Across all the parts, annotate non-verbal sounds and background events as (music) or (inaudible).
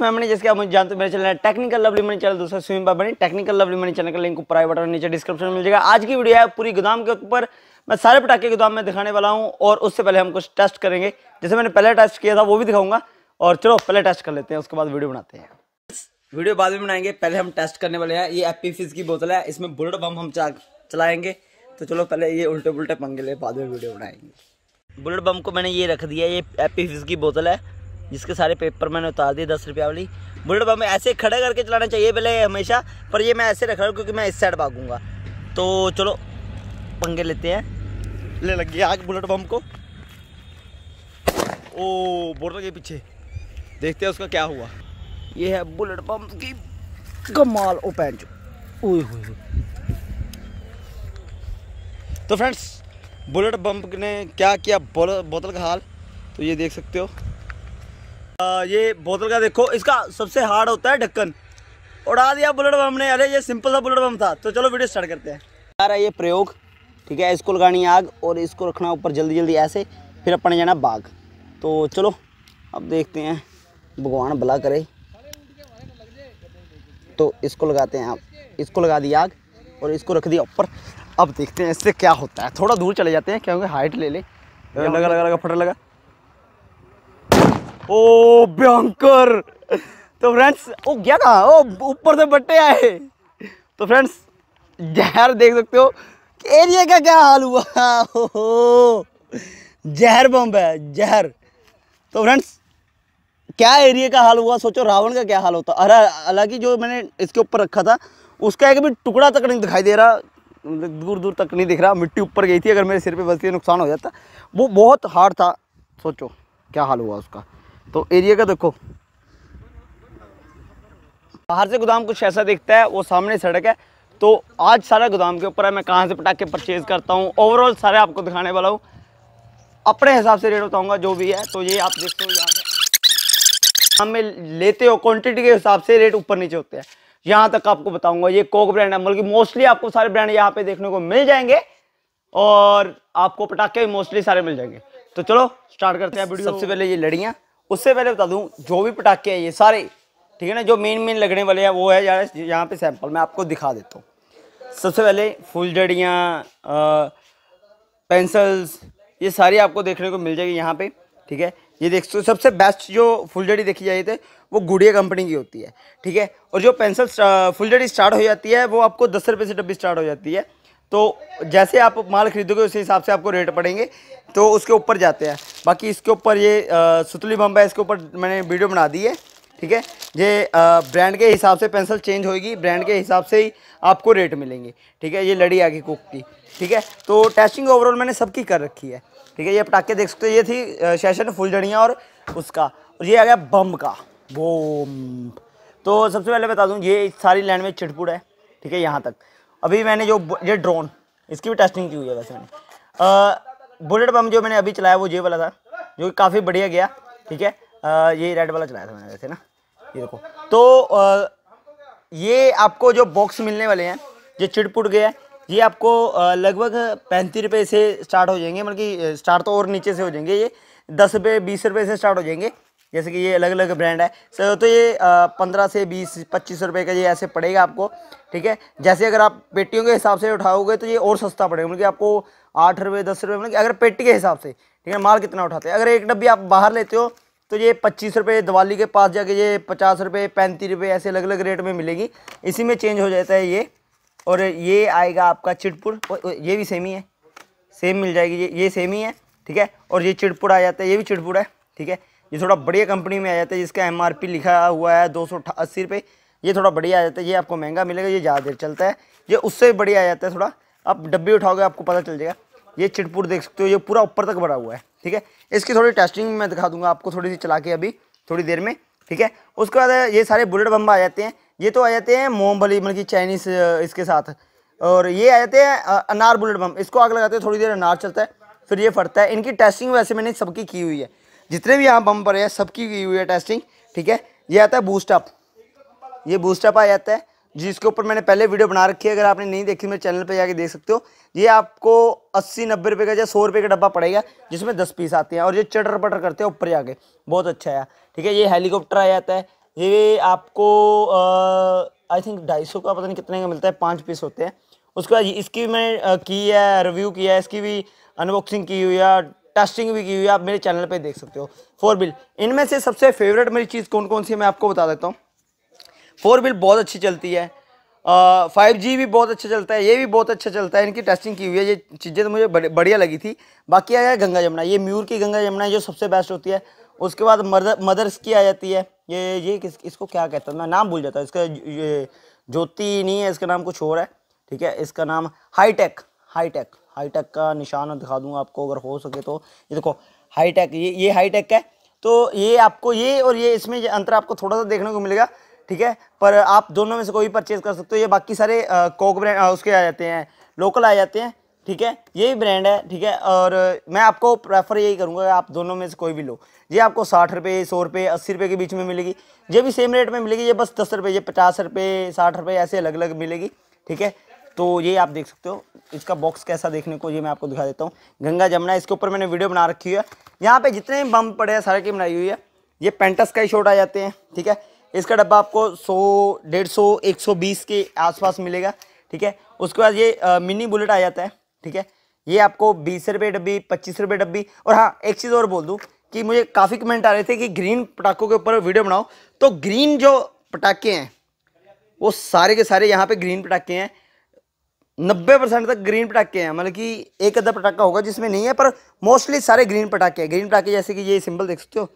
इसमें हमने जैसे आप मुझे जानते मेरे channel technical lovely money channel दूसरा स्विम पर बनी टेक्निकल लवली मनी चैनल का लिंक ऊपर आई बटन नीचे डिस्क्रिप्शन में मिल जाएगा आज की वीडियो है पूरी गोदाम के ऊपर मैं सारे पटाखे गोदाम में दिखाने वाला हूँ और उससे पहले हम कुछ टेस्ट करेंगे जैसे मैंने पहले टेस्ट किया था वो भी दिखाऊंगा और चलो पहले टेस्ट कर लेते हैं उसके बाद वीडियो बनाते हैं वीडियो बाद में बनाएंगे पहले हम टेस्ट करने वाले हैं ये एपी फिज की बोतल है इसमें बुलेट बम हम चलाएंगे तो चलो पहले ये उल्टे पुलटे पंगे ले बाद में वीडियो बनाएंगे बुलेट बम को मैंने ये रख दिया ये एपी फिज की बोतल है जिसके सारे पेपर मैंने उतार दिए दस रुपया वाली बुलेट बाइक में ऐसे खड़ा करके चलाना चाहिए पहले हमेशा पर ये मैं ऐसे रख रहा हूँ क्योंकि मैं इस साइड भागूंगा तो चलो पंगे लेते हैं ले लग गया आग बुलेट बम को ओ बोर्डर के पीछे देखते हैं उसका क्या हुआ ये है बुलेट बम की कमाल ओ पैंच तो फ्रेंड्स बुलेट बम ने क्या किया बोतल का हाल तो ये देख सकते हो आ, ये बोतल का देखो इसका सबसे हार्ड होता है ढक्कन उड़ा दिया बुलेट बम ने अरे ये सिंपल सा बुलेट बम था तो चलो वीडियो स्टार्ट करते हैं आ रहा है ये प्रयोग ठीक है इसको लगानी आग और इसको रखना ऊपर जल्दी जल्दी ऐसे फिर अपने जाना बाग तो चलो अब देखते हैं भगवान भला करे तो इसको लगाते हैं आप इसको लगा दिया आग और इसको रख दिया ऊपर अब देखते हैं इससे क्या होता है थोड़ा दूर चले जाते हैं क्योंकि हाइट ले ले लगा लगा लगा फटर लगा ओ भयंकर तो फ्रेंड्स ओ गया कहा ओ ऊपर से बट्टे आए तो फ्रेंड्स जहर देख सकते हो एरिया का क्या हाल हुआ हो जहर बम्ब है जहर तो फ्रेंड्स क्या एरिया का हाल हुआ सोचो रावण का क्या हाल होता अरे हालांकि जो मैंने इसके ऊपर रखा था उसका एक भी टुकड़ा तक नहीं दिखाई दे रहा मतलब दूर दूर तक नहीं दिख रहा मिट्टी ऊपर गई थी अगर मेरे सिर पे बचती नुकसान हो जाता वो बहुत हार्ड था सोचो क्या हाल हुआ उसका तो एरिया का देखो बाहर से गोदाम कुछ ऐसा दिखता है वो सामने सड़क है तो आज सारा गोदाम के ऊपर है मैं कहाँ से पटाखे परचेज़ करता हूँ ओवरऑल सारे आपको दिखाने वाला हूँ अपने हिसाब से रेट बताऊँगा जो भी है तो ये आप देखते हो यहाँ हमें लेते हो क्वांटिटी के हिसाब से रेट ऊपर नीचे होते हैं यहाँ तक आपको बताऊँगा ये कोक ब्रांड है बल्कि मोस्टली आपको सारे ब्रांड यहाँ पे देखने को मिल जाएंगे और आपको पटाखे मोस्टली सारे मिल जाएंगे तो चलो स्टार्ट करते हैं वीडियो सबसे पहले ये लड़ियाँ उससे पहले बता दूँ जो भी पटाखे हैं ये सारे ठीक है ना जो मेन मेन लगने वाले हैं वो है यार यहाँ पे सैंपल मैं आपको दिखा देता हूँ सबसे पहले फुलझड़ियाँ पेंसिल्स ये सारी आपको देखने को मिल जाएगी यहाँ पे ठीक है ये देख सकते तो सबसे बेस्ट जो फुलझड़ी देखी जाती थे वो गुड़िया कंपनी की होती है ठीक है और जो पेंसिल फुलझड़ी स्टार्ट हो जाती है वो आपको दस रुपये से डब्बी स्टार्ट हो जाती है तो जैसे आप माल खरीदोगे उसी हिसाब से आपको रेट पड़ेंगे तो उसके ऊपर जाते हैं बाकी इसके ऊपर ये सुतली बम्ब है इसके ऊपर मैंने वीडियो बना दी है ठीक है ये ब्रांड के हिसाब से पेंसिल चेंज होगी ब्रांड के हिसाब से ही आपको रेट मिलेंगे ठीक है ये लड़ी आगे कुक की ठीक है तो टेस्टिंग ओवरऑल मैंने सबकी कर रखी है ठीक है ये पटाखे देख सकते हो ये थी सेशन फुलझड़ियाँ और उसका और ये आ गया बम का बोम तो सबसे पहले बता दूँ ये सारी लैंड में चिटपुट है ठीक है यहाँ तक अभी मैंने जो ये ड्रोन इसकी भी टेस्टिंग की हुई है वैसे मैंने बुलेट पम्प जो मैंने अभी चलाया वो ये वाला था जो काफ़ी बढ़िया गया ठीक है आ, ये रेड वाला चलाया था मैंने वैसे ना ये देखो तो आ, ये आपको जो बॉक्स मिलने वाले हैं जो चिटपुट गया ये आपको लगभग पैंतीस रुपये से स्टार्ट हो जाएंगे मतलब कि स्टार्ट तो और नीचे से हो जाएंगे ये दस रुपये बीस रुपये से स्टार्ट हो जाएंगे जैसे कि ये अलग अलग ब्रांड है सर तो ये पंद्रह से बीस पच्चीस रुपये का ये ऐसे पड़ेगा आपको ठीक है जैसे अगर आप पेटियों के हिसाब से उठाओगे तो ये और सस्ता पड़ेगा मतलब आपको आठ रुपये दस रुपये मतलब अगर पेटी के हिसाब से ठीक है माल कितना उठाते हैं अगर एक डब्बी आप बाहर लेते हो तो ये पच्चीस रुपये दिवाली के पास जाके ये पचास रुपये पैंतीस रुपये ऐसे अलग अलग रेट में मिलेगी इसी में चेंज हो जाता है ये और ये आएगा आपका चिटपुर ये भी सेम ही है सेम मिल जाएगी ये ये सेम ही है ठीक है और ये चिटपुर आ जाता है ये भी चिटपुर है ठीक है ये थोड़ा बढ़िया कंपनी में आ जाता है जिसका एम लिखा हुआ है दो सौ अस्सी रुपये ये थोड़ा बढ़िया आ जाता है ये आपको महंगा मिलेगा ये ज़्यादा देर चलता है ये उससे भी बढ़िया आ जाता है थोड़ा आप डब्बे उठाओगे आपको पता चल जाएगा ये चिटपुर देख सकते हो ये पूरा ऊपर तक भरा हुआ है ठीक है इसकी थोड़ी टेस्टिंग मैं दिखा दूंगा आपको थोड़ी सी चला के अभी थोड़ी देर में ठीक है उसके बाद ये सारे बुलेट बम्बा आ जाते हैं ये तो आ जाते हैं मोमबली मतलब कि चाइनीस इसके साथ और ये आ जाते हैं अनार बुलेट बम इसको आग लगाते हैं थोड़ी देर अनार चलता है फिर ये फटता है इनकी टेस्टिंग वैसे मैंने सबकी की हुई है जितने भी यहाँ बम्पर है सबकी की हुई है टेस्टिंग ठीक है ये आता है बूस्टअप ये बूस्टअप आ जाता है जिसके ऊपर मैंने पहले वीडियो बना रखी है अगर आपने नहीं देखी मेरे चैनल पे जाके देख सकते हो ये आपको अस्सी नब्बे रुपये का या सौ रुपये का डब्बा पड़ेगा जिसमें दस पीस आते हैं और ये चटर पटर करते हैं ऊपर जाके बहुत अच्छा है ठीक है ये हेलीकॉप्टर आ जाता है ये आपको आई थिंक ढाई सौ का पता नहीं कितने का मिलता है पाँच पीस होते हैं उसके बाद इसकी मैंने की है रिव्यू किया है इसकी भी अनबॉक्सिंग की हुई है टेस्टिंग भी की हुई है आप मेरे चैनल पे देख सकते हो फोर बिल इनमें से सबसे फेवरेट मेरी चीज़ कौन कौन सी है मैं आपको बता देता हूँ फोर बिल बहुत अच्छी चलती है फाइव जी भी बहुत अच्छा चलता है ये भी बहुत अच्छा चलता है इनकी टेस्टिंग की हुई है ये चीज़ें तो मुझे बढ़िया लगी थी बाकी आ है गंगा जमुना ये म्यूर की गंगा जमुना जो सबसे बेस्ट होती है उसके बाद मदर मदर्स की आ जाती है ये ये किस इसको क्या कहता है मैं नाम भूल जाता हूँ इसका ये ज्योति नहीं है इसका नाम कुछ और है ठीक है इसका नाम हाईटेक हाईटेक हाईटेक का निशान दिखा दूंगा आपको अगर हो सके तो ये देखो हाईटेक ये ये हाईटेक है तो ये आपको ये और ये इसमें अंतर आपको थोड़ा सा देखने को मिलेगा ठीक है पर आप दोनों में से कोई परचेज़ कर सकते हो ये बाकी सारे कोक ब्रांड उसके आ जाते हैं लोकल आ जाते हैं ठीक है ये भी ब्रांड है ठीक है और मैं आपको प्रेफर यही करूँगा आप दोनों में से कोई भी लो ये आपको साठ रुपये सौ रुपये अस्सी रुपये के बीच में मिलेगी ये भी सेम रेट में मिलेगी ये बस दस रुपये ये पचास रुपये साठ रुपये ऐसे अलग अलग मिलेगी ठीक है तो ये आप देख सकते हो इसका बॉक्स कैसा देखने को ये मैं आपको दिखा देता हूँ गंगा जमुना इसके ऊपर मैंने वीडियो बना रखी है यहाँ पे जितने भी बम पड़े हैं सारे की बनाई हुई है ये पेंटस का ही शॉट आ जाते हैं ठीक है इसका डब्बा आपको 100 150 बीस के आसपास मिलेगा ठीक है उसके बाद ये आ, मिनी बुलेट आ जाता है ठीक है ये आपको बीस रुपये डब्बी पच्चीस रुपये डब्बी और हाँ एक चीज़ और बोल दूँ कि मुझे काफ़ी कमेंट आ रहे थे कि ग्रीन पटाखों के ऊपर वीडियो बनाओ तो ग्रीन जो पटाखे हैं वो सारे के सारे यहाँ पर ग्रीन पटाखे हैं नब्बे परसेंट तक ग्रीन पटाखे हैं मतलब कि एक अद्धा पटाखा होगा जिसमें नहीं है पर मोस्टली सारे ग्रीन पटाखे हैं ग्रीन पटाखे जैसे कि ये सिंबल देख सकते हो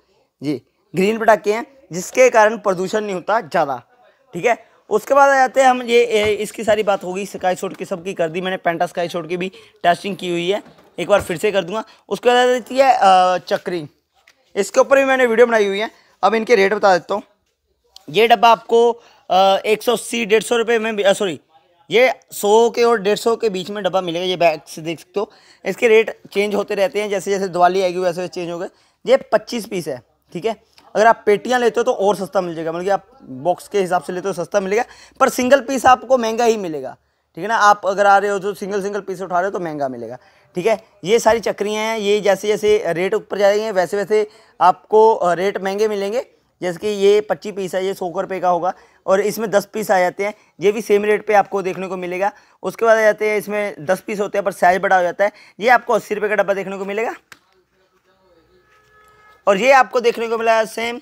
जी ग्रीन पटाखे हैं जिसके कारण प्रदूषण नहीं होता ज़्यादा ठीक है उसके बाद आ जाते हैं हम ये ए, इसकी सारी बात होगी स्काई शोट की सबकी कर दी मैंने पेंटा स्काई शोट की भी टेस्टिंग की हुई है एक बार फिर से कर दूंगा उसके बाद आ जाती है चक्री इसके ऊपर भी मैंने वीडियो बनाई हुई है अब इनके रेट बता देता हूँ ये डब्बा आपको एक सौ अस्सी डेढ़ सौ रुपये में सॉरी ये 100 के और 150 के बीच में डब्बा मिलेगा ये बैग से देख सकते हो इसके रेट चेंज होते रहते हैं जैसे जैसे दिवाली आएगी वैसे वैसे चेंज हो गए ये 25 पीस है ठीक है अगर आप पेटियाँ लेते हो तो और सस्ता मिल जाएगा मतलब कि आप बॉक्स के हिसाब से लेते हो तो सस्ता मिलेगा पर सिंगल पीस आपको महंगा ही मिलेगा ठीक है ना आप अगर आ रहे हो तो सिंगल सिंगल पीस उठा रहे हो तो महंगा मिलेगा ठीक है ये सारी चक्रियाँ हैं ये जैसे जैसे रेट ऊपर जाएंगे वैसे वैसे आपको रेट महंगे मिलेंगे जैसे कि ये पच्चीस पीस है ये सौ रुपये का होगा और इसमें दस पीस आ जाते हैं ये भी सेम रेट पे आपको देखने को मिलेगा उसके बाद आ जाते हैं इसमें दस पीस होते हैं पर साइज़ बड़ा हो जाता है ये आपको अस्सी रुपये का डब्बा देखने को मिलेगा और ये आपको देखने को मिला सेम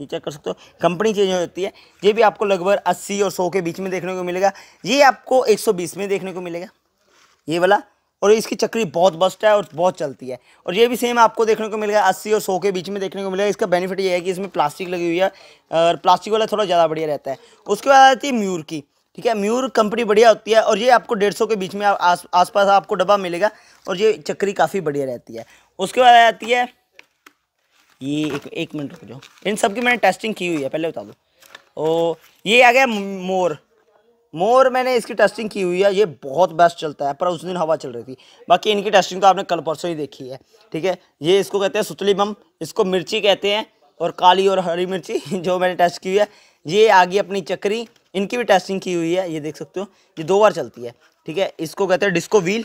ये चेक कर सकते हो कंपनी चेंज हो जाती है ये भी आपको लगभग अस्सी और सौ के बीच में देखने को मिलेगा ये आपको एक सौ बीस में देखने को मिलेगा ये वाला और इसकी चक्री बहुत बस्ट है और बहुत चलती है और ये भी सेम आपको देखने को मिलेगा अस्सी और सौ के बीच में देखने को मिलेगा इसका बेनिफिट ये है कि इसमें प्लास्टिक लगी हुई है और प्लास्टिक वाला थोड़ा ज़्यादा बढ़िया रहता है उसके बाद आती है म्यूर की ठीक है म्यूर कंपनी बढ़िया होती है और ये आपको डेढ़ सौ के बीच में आस पास आपको डब्बा मिलेगा और ये चक्री काफ़ी बढ़िया रहती है उसके बाद आती है ये एक एक मिनट रुक जाओ इन सब की मैंने टेस्टिंग की हुई है पहले बता दो और ये आ गया मोर मोर मैंने इसकी टेस्टिंग की हुई है ये बहुत बेस्ट चलता है पर उस दिन हवा चल रही थी बाकी इनकी टेस्टिंग तो आपने कल परसों ही देखी है ठीक है ये इसको कहते हैं सुतली बम इसको मिर्ची कहते हैं और काली और हरी मिर्ची (laughs) जो मैंने टेस्ट की हुई है ये आ गई अपनी चक्री इनकी भी टेस्टिंग की हुई है ये देख सकते हो ये दो बार चलती है ठीक है इसको कहते हैं डिस्को व्हील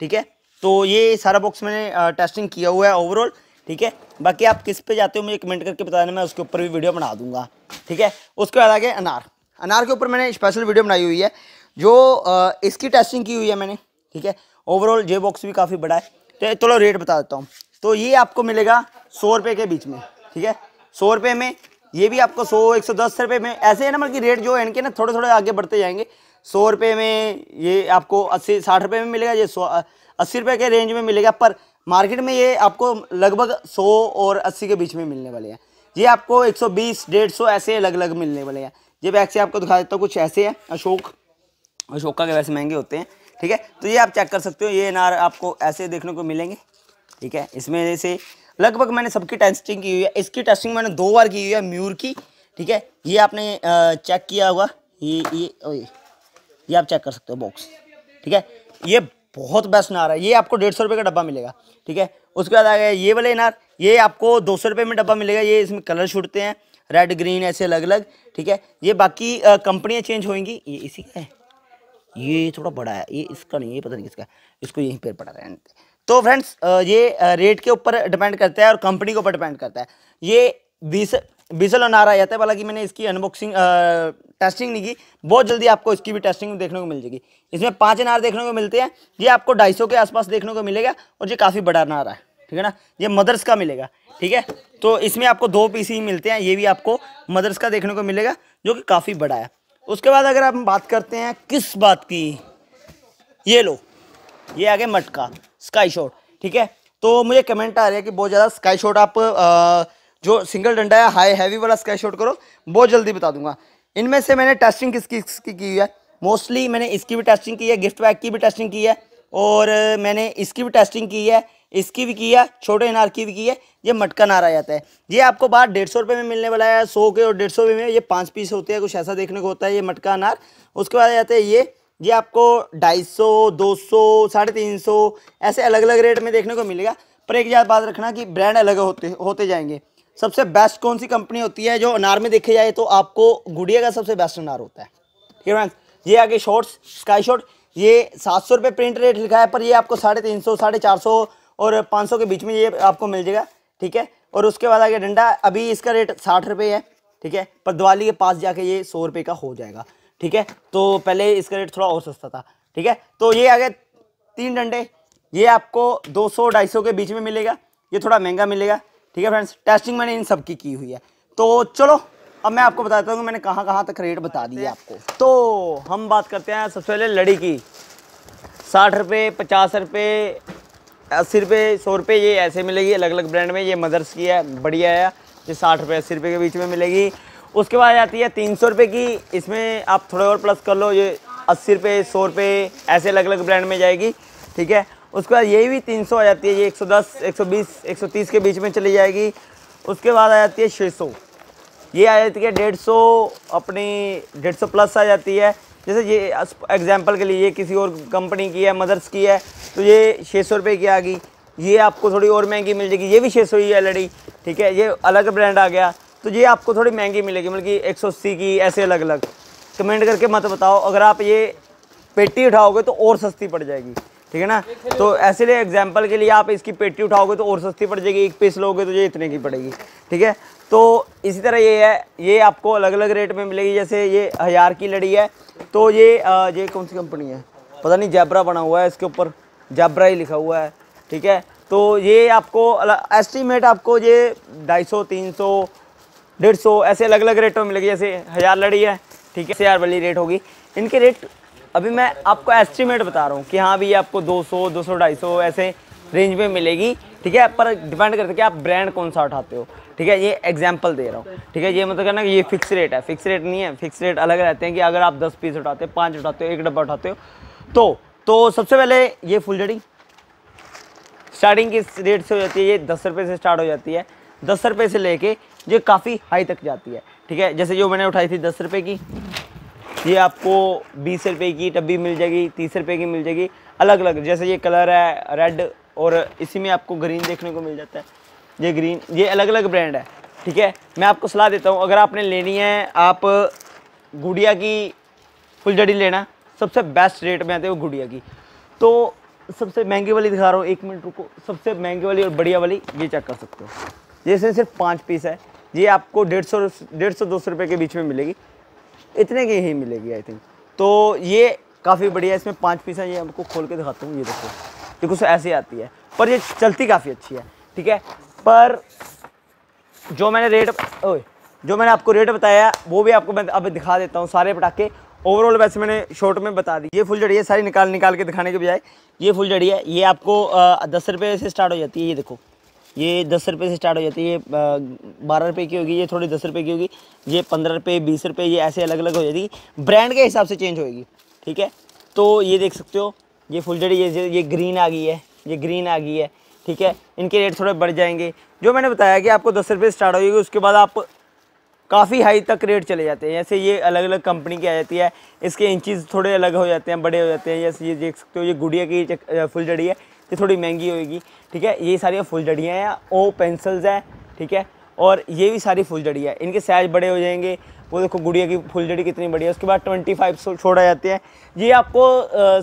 ठीक है तो ये सारा बॉक्स मैंने टेस्टिंग किया हुआ है ओवरऑल ठीक है बाकी आप किस पे जाते हो मुझे कमेंट करके बता देना मैं उसके ऊपर भी वीडियो बना दूंगा ठीक है उसके बाद आ गया अनार अनार के ऊपर मैंने स्पेशल वीडियो बनाई हुई है जो इसकी टेस्टिंग की हुई है मैंने ठीक है ओवरऑल जे बॉक्स भी काफ़ी बड़ा है तो चलो रेट बता देता हूँ तो ये आपको मिलेगा सौ रुपये के बीच में ठीक है सौ रुपये में ये भी आपको सौ एक सौ दस रुपये में ऐसे है ना मतलब कि रेट जो है इनके ना थोड़े थोड़े आगे बढ़ते जाएंगे सौ रुपये में ये आपको अस्सी साठ रुपये में मिलेगा ये सौ अस्सी रुपये के रेंज में मिलेगा पर मार्केट में ये आपको लगभग सौ और अस्सी के बीच में मिलने वाले हैं ये आपको एक सौ बीस डेढ़ सौ ऐसे अलग अलग मिलने वाले हैं ये बैग से आपको दिखा देता हूँ कुछ ऐसे है अशोक अशोका के वैसे महंगे होते हैं ठीक है तो ये आप चेक कर सकते हो ये अनार आपको ऐसे देखने को मिलेंगे ठीक है इसमें जैसे लगभग मैंने सबकी टेस्टिंग की हुई है इसकी टेस्टिंग मैंने दो बार की हुई है म्यूर की ठीक है ये आपने चेक किया हुआ ये ये ये, ये आप चेक कर सकते हो बॉक्स ठीक है ये बहुत बेस्ट अनार है ये आपको डेढ़ सौ रुपये का डब्बा मिलेगा ठीक है उसके बाद आ गया ये वाले अनार ये आपको दो सौ रुपये में डब्बा मिलेगा ये इसमें कलर छूटते हैं रेड ग्रीन ऐसे अलग अलग ठीक है ये बाकी कंपनियाँ चेंज होंगी ये इसी का है ये थोड़ा बड़ा है ये इसका नहीं ये पता नहीं किसका इसको यहीं पर पड़ा रहने तो फ्रेंड्स ये रेट के ऊपर डिपेंड करता है और कंपनी के ऊपर डिपेंड करता है ये बीस बीसल अनार आ जाता है हालांकि मैंने इसकी अनबॉक्सिंग टेस्टिंग नहीं की बहुत जल्दी आपको इसकी भी टेस्टिंग देखने को मिल जाएगी इसमें पाँच अनार देखने को मिलते हैं ये आपको ढाई के आसपास देखने को मिलेगा और ये काफ़ी बड़ा अनार है ठीक है ना ये मदर्स का मिलेगा ठीक है तो इसमें आपको दो पीस ही मिलते हैं ये भी आपको मदर्स का देखने को मिलेगा जो कि काफ़ी बड़ा है उसके बाद अगर आप बात करते हैं किस बात की ये लो ये आगे मटका स्काई शॉट ठीक है तो मुझे कमेंट आ रहा है कि बहुत ज़्यादा स्काई शॉट आप आ, जो सिंगल डंडा है हाई हैवी वाला स्काई शॉट करो बहुत जल्दी बता दूंगा इनमें से मैंने टेस्टिंग किसकी किसकी की है मोस्टली मैंने इसकी भी टेस्टिंग की है गिफ्ट बैग की भी टेस्टिंग की है और मैंने इसकी भी टेस्टिंग की है इसकी भी की है छोटे अनार की भी की है ये मटका नार आ जाता है ये आपको बाहर डेढ़ सौ रुपये में मिलने वाला है सौ के और डेढ़ सौ में ये पाँच पीस होते हैं कुछ ऐसा देखने को होता है ये मटका अनार उसके बाद आ जाता है ये ये आपको ढाई सौ दो सौ साढ़े तीन सौ ऐसे अलग अलग रेट में देखने को मिलेगा पर एक याद बात रखना कि ब्रांड अलग होते होते जाएंगे सबसे बेस्ट कौन सी कंपनी होती है जो अनार में देखे जाए तो आपको गुड़िया का सबसे बेस्ट अनार होता है ठीक है ये आगे शॉर्ट्स स्काई शॉर्ट ये सात सौ रुपये प्रिंट रेट लिखा है पर ये आपको साढ़े तीन सौ साढ़े चार सौ और पाँच के बीच में ये आपको मिल जाएगा ठीक है और उसके बाद आगे डंडा अभी इसका रेट साठ रुपये है ठीक है पर दिवाली के पास जाके ये सौ रुपये का हो जाएगा ठीक है तो पहले इसका रेट थोड़ा और सस्ता था ठीक है तो ये आगे तीन डंडे ये आपको ढाई सौ के बीच में मिलेगा ये थोड़ा महंगा मिलेगा ठीक है फ्रेंड्स टेस्टिंग मैंने इन सब की की हुई है तो चलो अब मैं आपको बताता हूँ मैंने कहाँ कहाँ तक रेट बता दिए आपको तो हम बात करते हैं सबसे पहले लड़ी की साठ रुपये पचास रुपये अस्सी रुपये सौ रुपये ये ऐसे मिलेगी अलग अलग ब्रांड में ये मदर्स की है बढ़िया है ये साठ रुपये अस्सी रुपये के बीच में मिलेगी उसके बाद आती है तीन सौ रुपये की इसमें आप थोड़े और प्लस कर लो ये अस्सी रुपये सौ रुपये ऐसे अलग अलग ब्रांड में जाएगी ठीक है उसके बाद ये भी तीन सौ आ जाती है ये एक सौ दस एक सौ बीस एक सौ तीस के बीच में चली जाएगी उसके बाद आ जाती है छः सौ ये आ जाती है डेढ़ सौ अपनी डेढ़ सौ प्लस आ जाती है जैसे ये एग्जाम्पल के लिए ये किसी और कंपनी की है मदर्स की है तो ये छः सौ रुपये की आ गई ये आपको थोड़ी और महंगी मिल जाएगी ये भी छः सौ ही एल ठीक है ये अलग ब्रांड आ गया तो ये आपको थोड़ी महंगी मिलेगी मतलब कि एक की ऐसे अलग अलग कमेंट करके मत बताओ अगर आप ये पेटी उठाओगे तो और सस्ती पड़ जाएगी ठीक है ना तो ऐसे लिए एग्जाम्पल के लिए आप इसकी पेटी उठाओगे तो और सस्ती पड़ जाएगी एक पीस लोगे तो ये इतने की पड़ेगी ठीक है तो इसी तरह ये है ये आपको अलग अलग रेट में मिलेगी जैसे ये हज़ार की लड़ी है तो ये आ, ये कौन सी कंपनी है पता नहीं जैबरा बना हुआ है इसके ऊपर जैबरा ही लिखा हुआ है ठीक है तो ये आपको एस्टीमेट आपको ये ढाई सौ तीन सौ डेढ़ सौ ऐसे अलग अलग रेटों में मिलेगी जैसे हज़ार लड़ी है ठीक है हज़ार वाली रेट होगी इनके रेट अभी मैं आपको एस्टीमेट बता रहा हूँ कि हाँ भी आपको दो दो सौ सौ ढाई सौ ऐसे रेंज में मिलेगी ठीक है पर डिपेंड करते हैं कि आप ब्रांड कौन सा उठाते हो ठीक है ये एग्जाम्पल दे रहा हूँ ठीक है ये मतलब करना ये फिक्स रेट है फिक्स रेट नहीं है फिक्स रेट अलग रहते हैं कि अगर आप दस पीस उठाते हो पाँच उठाते हो एक डब्बा उठाते हो तो तो सबसे पहले ये फुलझड़ी स्टार्टिंग किस रेट से हो जाती है ये दस रुपये से स्टार्ट हो जाती है दस रुपये से लेके ये काफ़ी हाई तक जाती है ठीक है जैसे जो मैंने उठाई थी दस रुपये की ये आपको बीस रुपये की टब्बी मिल जाएगी तीस रुपये की मिल जाएगी अलग अलग जैसे ये कलर है रेड और इसी में आपको ग्रीन देखने को मिल जाता है ये ग्रीन ये अलग अलग ब्रांड है ठीक है मैं आपको सलाह देता हूँ अगर आपने लेनी है आप गुड़िया की फुलझड़ी लेना सबसे बेस्ट रेट में आते वो गुड़िया की तो सबसे महंगी वाली दिखा रहा हूँ एक मिनट रुको सबसे महंगी वाली और बढ़िया वाली ये चेक कर सकते हो ये सिर्फ पाँच पीस है ये आपको डेढ़ सौ डेढ़ सौ दो सौ रुपये के बीच में मिलेगी इतने की ही मिलेगी आई थिंक तो ये काफ़ी बढ़िया इसमें पाँच पीस है ये आपको खोल के दिखाता हूँ ये देखो देखो सो ऐसी आती है पर ये चलती काफ़ी अच्छी है ठीक है पर जो मैंने रेट ओए जो मैंने आपको रेट बताया वो भी आपको मैं अब दिखा देता हूँ सारे पटाखे ओवरऑल वैसे मैंने शॉर्ट में बता दी ये फुल जड़ी है सारी निकाल निकाल के दिखाने के बजाय ये फुल जड़ी है ये आपको दस रुपये से स्टार्ट हो जाती है ये देखो ये दस रुपये से स्टार्ट हो जाती है ये बारह रुपये की होगी ये थोड़ी दस रुपये की होगी ये पंद्रह रुपये बीस रुपये ये ऐसे अलग अलग हो जाती है ब्रांड के हिसाब से चेंज होएगी ठीक है तो ये देख सकते हो ये फुल जड़ी ये ये ग्रीन आ गई है ये ग्रीन आ गई है ठीक है इनके रेट थोड़े बढ़ जाएंगे जो मैंने बताया कि आपको दस रुपये स्टार्ट होगी उसके बाद आप काफ़ी हाई तक रेट चले जाते हैं जैसे ये अलग अलग कंपनी की आ जाती है इसके इंचज़ थोड़े अलग हो जाते हैं बड़े हो जाते हैं जैसे ये देख सकते हो ये गुड़िया की फुल जड़ी है ये थोड़ी महंगी होगी ठीक है ये सारी फुल जड़ियाँ हैं ओ पेंसिल्स हैं ठीक है और ये भी सारी फुल जड़ी है इनके साइज बड़े हो जाएंगे वो देखो गुड़िया की फुल जड़ी कितनी बड़ी है उसके बाद ट्वेंटी फाइव सौ छोड़ा जाते हैं ये आपको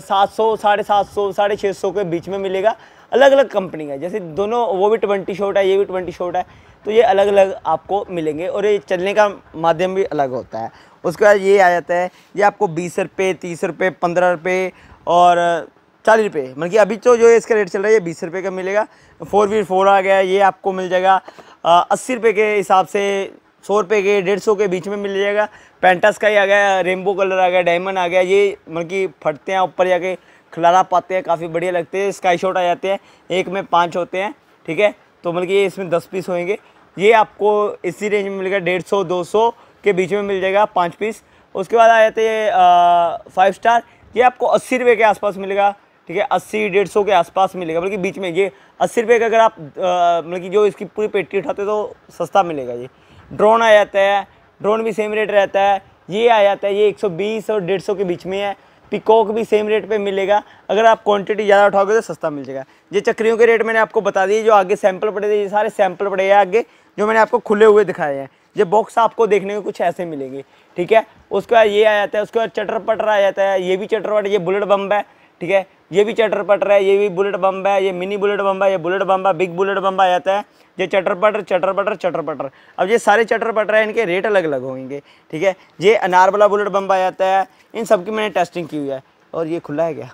सात सौ साढ़े सात सौ साढ़े छः सौ के बीच में मिलेगा अलग अलग कंपनी है जैसे दोनों वो भी ट्वेंटी शॉट है ये भी ट्वेंटी शॉट है तो ये अलग अलग आपको मिलेंगे और ये चलने का माध्यम भी अलग होता है उसके बाद ये आ जाता है ये आपको बीस रुपये तीस रुपये पंद्रह रुपये और चालीस रुपये मतलब कि अभी तो जो इसका रेट चल रहा है ये बीस रुपये का मिलेगा फोर वील फोर आ गया ये आपको मिल जाएगा अस्सी रुपये के हिसाब से सौ रुपये के डेढ़ सौ के बीच में मिल जाएगा पेंटस का ही आ गया रेनबो कलर आ गया डायमंड आ गया ये मतलब कि फटते हैं ऊपर जाके खिलारा पाते हैं काफ़ी बढ़िया लगते हैं स्काई शॉट आ जाते हैं एक में पाँच होते हैं ठीक है तो मतलब ये इसमें दस पीस होंगे ये आपको इसी रेंज में मिलेगा डेढ़ सौ दो सौ के बीच में मिल जाएगा पाँच पीस उसके बाद आ जाते हैं फाइव स्टार ये आपको अस्सी रुपये के आसपास मिलेगा ठीक है अस्सी डेढ़ सौ के आसपास मिलेगा बल्कि मतलब बीच में ये अस्सी रुपये का अगर आप मतलब कि जो इसकी पूरी पेटी उठाते तो सस्ता मिलेगा ये ड्रोन आ जाता है ड्रोन भी सेम रेट रहता है ये आ जाता है ये बीस और सौ के बीच में है पिकॉक भी सेम रेट पे मिलेगा अगर आप क्वांटिटी ज़्यादा उठाओगे तो सस्ता मिल जाएगा ये चक्रियों के रेट मैंने आपको बता दिए जो आगे सैंपल पड़े थे ये सारे सैंपल पड़े हैं आगे जो मैंने आपको खुले हुए दिखाए हैं ये बॉक्स आपको देखने को कुछ ऐसे मिलेंगे ठीक है उसके बाद ये आ जाता है उसके बाद चटर पटर आ जाता है ये भी चटर पटर ये बुलेट बम्ब है ठीक है ये भी चटर पटर है ये भी बुलेट बम्ब है ये मिनी बुलेट बम्ब है ये बुलेट बम्ब है बिग बुलेट बम्ब आ जाता है ये चटर पटर चटर पटर चटर पटर अब ये सारे चटर पटर है इनके रेट अलग अलग होंगे ठीक है ये अनार वाला बुलेट बम्ब आ जाता है इन सब की मैंने टेस्टिंग की हुई है और ये खुला है क्या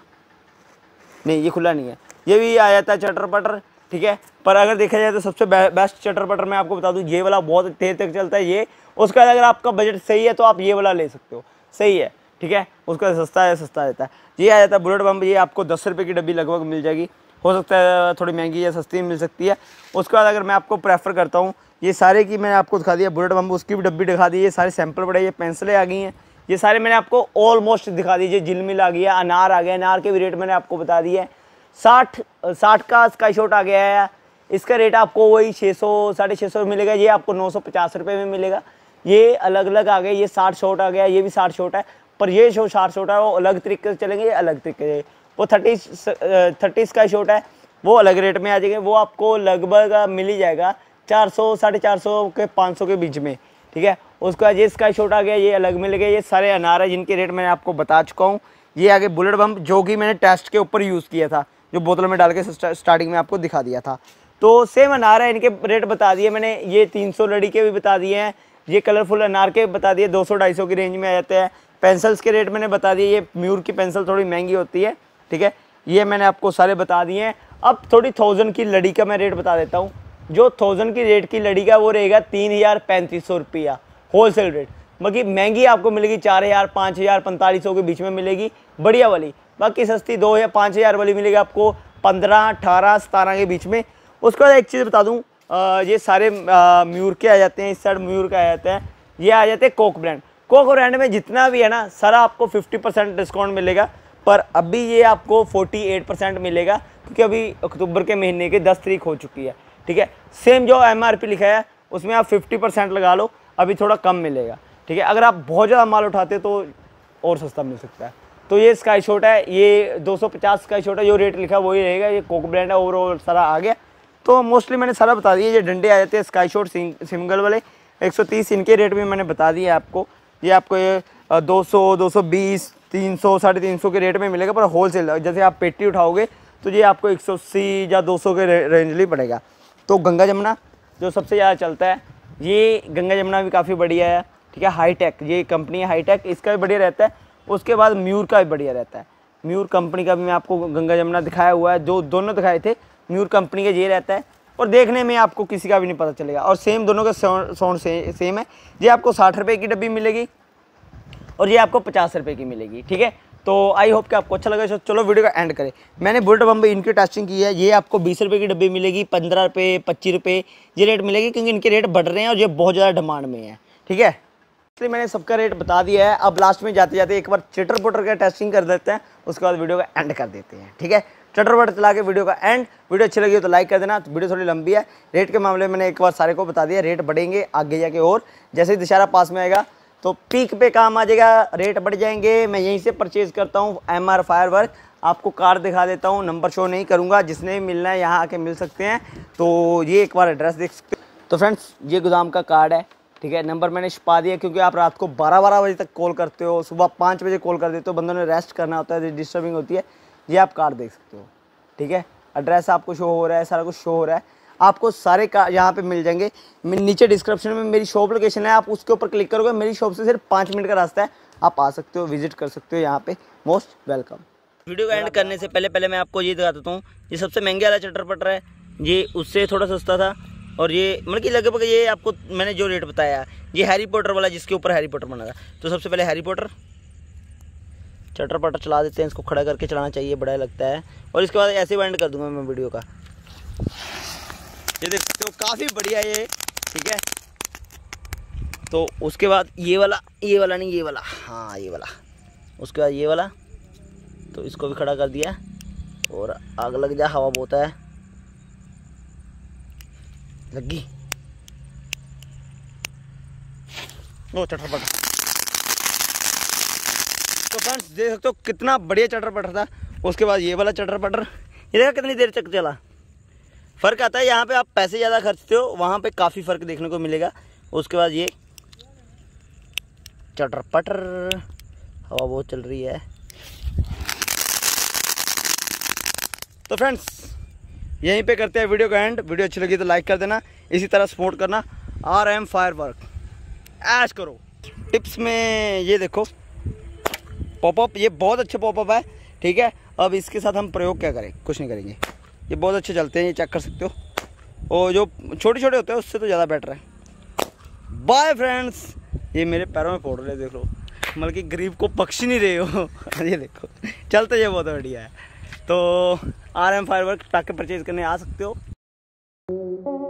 नहीं ये खुला नहीं है ये भी आ जाता है चटर पटर ठीक है पर अगर देखा जाए तो सबसे बेस्ट चटर पटर मैं आपको बता दूँ ये वाला बहुत देर तक चलता है ये उसका अगर आपका बजट सही है तो आप ये वाला ले सकते हो सही है ठीक है उसका सस्ता है सस्ता रहता है ये आ जाता है बुलेट पम्प ये आपको दस रुपये की डब्बी लगभग मिल जाएगी हो सकता है थोड़ी महंगी या सस्ती मिल सकती है उसके बाद अगर मैं आपको प्रेफर करता हूँ ये सारे की मैंने आपको दिखा दिया बुलेट पम्प उसकी भी डब्बी दिखा दी ये सारे सैंपल पड़े ये पेंसिलें आ गई हैं ये सारे मैंने आपको ऑलमोस्ट दिखा दीजिए झिलमिल आ गया अनार आ गया अनार के भी रेट मैंने आपको बता दिए है साठ साठ का स्काई शॉट आ गया है इसका रेट आपको वही छः सौ साढ़े छः सौ मिलेगा ये आपको नौ सौ पचास रुपये में मिलेगा ये अलग अलग आ गए ये साठ शॉट आ गया ये भी साठ शॉट है पर ये जो चार शॉट है वो अलग तरीके से चलेंगे अलग तरीके से वो थर्टी थर्टीस uh, का शॉट है वो अलग रेट में आ जाएंगे वो आपको लगभग uh, मिल ही जाएगा चार सौ साढ़े चार सौ के पाँच सौ के बीच में ठीक है उसके बाद ये इसका शॉट आ गया ये अलग मिल गया ये सारे अनार है जिनके रेट मैंने आपको बता चुका हूँ ये आगे बुलेट बम जो कि मैंने टेस्ट के ऊपर यूज़ किया था जो बोतल में डाल के स्टार्टिंग में आपको दिखा दिया था तो सेम अनार है इनके रेट बता दिए मैंने ये तीन सौ लड़ी के भी बता दिए हैं ये कलरफुल अनार के बता दिए दो सौ ढाई सौ की रेंज में आ जाते हैं पेंसिल्स के रेट मैंने बता दिए ये म्यूर की पेंसिल थोड़ी महंगी होती है ठीक है ये मैंने आपको सारे बता दिए हैं अब थोड़ी थाउजेंड की लड़ी का मैं रेट बता देता हूँ जो थाउजेंड की रेट की लड़ी का वो रहेगा तीन हज़ार पैंतीस सौ रुपया होल सेल रेट बाकी महंगी आपको मिलेगी चार हज़ार पाँच हज़ार पैंतालीस सौ के बीच में मिलेगी बढ़िया वाली बाकी सस्ती दो या पाँच हज़ार वाली मिलेगी आपको पंद्रह अठारह सतारह के बीच में उसके बाद एक चीज़ बता दूँ ये सारे म्यूर के आ जाते हैं इस साइड म्यूर के आ जाते हैं ये आ जाते हैं कोक ब्रांड कोक ब्रांड में जितना भी है ना सारा आपको 50 परसेंट डिस्काउंट मिलेगा पर अभी ये आपको 48 परसेंट मिलेगा क्योंकि अभी अक्टूबर के महीने की 10 तारीख हो चुकी है ठीक है सेम जो एम लिखा है उसमें आप फिफ्टी परसेंट लगा लो अभी थोड़ा कम मिलेगा ठीक है अगर आप बहुत ज़्यादा माल उठाते तो और सस्ता मिल सकता है तो ये स्काई शॉट है ये 250 स्काई शॉट है जो रेट लिखा है वही रहेगा ये कोक ब्रांड है ओवरऑल सारा आ गया तो मोस्टली मैंने सारा बता दिया ये डंडे आ जाते हैं स्काई शॉट सिंगल वाले 130 इनके रेट भी मैंने बता दिए आपको ये आपको ये दो सौ दो सौ बीस तीन सौ साढ़े तीन सौ के रेट में मिलेगा पर होल सेल जैसे आप पेटी उठाओगे तो ये आपको एक सौ अस्सी या दो सौ के रेंज ली पड़ेगा तो गंगा जमुना जो सबसे ज़्यादा चलता है ये गंगा जमुना भी काफ़ी बढ़िया है ठीक है हाईटेक ये कंपनी है हाईटेक इसका भी बढ़िया रहता है उसके बाद म्यूर का भी बढ़िया रहता है म्यूर कंपनी का भी मैं आपको गंगा जमुना दिखाया हुआ है जो दोनों दिखाए थे म्यूर कंपनी का ये रहता है और देखने में आपको किसी का भी नहीं पता चलेगा और सेम दोनों का साउंड से, सेम है ये आपको साठ रुपये की डब्बी मिलेगी और ये आपको पचास रुपये की मिलेगी ठीक है तो आई होप कि आपको अच्छा लगा चलो वीडियो का एंड करें मैंने बुलेट बम्बे इनकी टेस्टिंग की है ये आपको बीस रुपये की डब्बी मिलेगी पंद्रह रुपये पच्चीस रुपये ये रेट मिलेगी क्योंकि इनके रेट बढ़ रहे हैं और ये बहुत ज़्यादा डिमांड में है ठीक है इसलिए मैंने सबका रेट बता दिया है अब लास्ट में जाते जाते एक बार चिटर पुटर का टेस्टिंग कर देते हैं उसके बाद वीडियो का एंड कर देते हैं ठीक है चटरवट चला के वीडियो का एंड वीडियो अच्छी लगी हो तो लाइक कर देना तो वीडियो थोड़ी लंबी है रेट के मामले में मैंने एक बार सारे को बता दिया रेट बढ़ेंगे आगे जाके और जैसे ही दशहरा पास में आएगा तो पीक पे काम आ जाएगा रेट बढ़ जाएंगे मैं यहीं से परचेज़ करता हूँ एम आर फायर आपको कार दिखा देता हूँ नंबर शो नहीं करूँगा जिसने मिलना है यहाँ आके मिल सकते हैं तो ये एक बार एड्रेस देख सकते तो फ्रेंड्स ये गोदाम का कार्ड है ठीक है नंबर मैंने छिपा दिया क्योंकि आप रात को बारह बारह बजे तक कॉल करते हो सुबह पाँच बजे कॉल कर देते हो बंदों ने रेस्ट करना होता है डिस्टर्बिंग तो होती है ये आप कार्ड देख सकते हो ठीक है एड्रेस आपको शो हो रहा है सारा कुछ शो हो रहा है आपको सारे कार यहाँ पे मिल जाएंगे नीचे डिस्क्रिप्शन में मेरी शॉप लोकेशन है आप उसके ऊपर क्लिक करोगे मेरी शॉप से सिर्फ पाँच मिनट का रास्ता है आप आ सकते हो विजिट कर सकते हो यहाँ पे मोस्ट वेलकम वीडियो का एंड करने से पहले पहले मैं आपको ये दिखा देता हूँ ये सबसे महंगे वाला चटर पटर है ये उससे थोड़ा सस्ता था और ये मतलब कि लगभग ये आपको मैंने जो रेट बताया ये हैरी पॉटर वाला जिसके ऊपर हैरी पॉटर बना था तो सबसे पहले हैरी पॉटर चटर पटर चला देते हैं इसको खड़ा करके चलाना चाहिए बड़ा लगता है और इसके बाद ऐसे बैंड कर दूंगा मैं वीडियो का ये देख सकते हो काफ़ी बढ़िया ये ठीक है तो उसके बाद ये वाला ये वाला नहीं ये वाला हाँ ये वाला उसके बाद ये वाला तो इसको भी खड़ा कर दिया और आग लग जा हवा बोता है लगी वो चटर पटर तो फ्रेंड्स देख सकते हो कितना बढ़िया चटर पटर था उसके बाद ये वाला चटर पटर ये देखा कितनी देर तक चला फ़र्क आता है यहाँ पे आप पैसे ज़्यादा खर्चते हो वहाँ पे काफ़ी फ़र्क देखने को मिलेगा उसके बाद ये चटर पटर हवा बहुत चल रही है तो फ्रेंड्स यहीं पे करते हैं वीडियो का एंड वीडियो अच्छी लगी तो लाइक कर देना इसी तरह सपोर्ट करना आर एम फायर वर्क ऐश करो टिप्स में ये देखो पॉपअप ये बहुत अच्छे पॉपअप है ठीक है अब इसके साथ हम प्रयोग क्या करें कुछ नहीं करेंगे ये बहुत अच्छे चलते हैं ये चेक कर सकते हो और जो छोटे छोटे होते हैं उससे तो ज़्यादा बेटर है बाय फ्रेंड्स ये मेरे पैरों में फोड़ रहे देख लो मतलब कि गरीब को पक्ष नहीं रहे हो (laughs) ये देखो चलते ये बहुत बढ़िया है तो R M fire work packet purchase करने आ सकते हो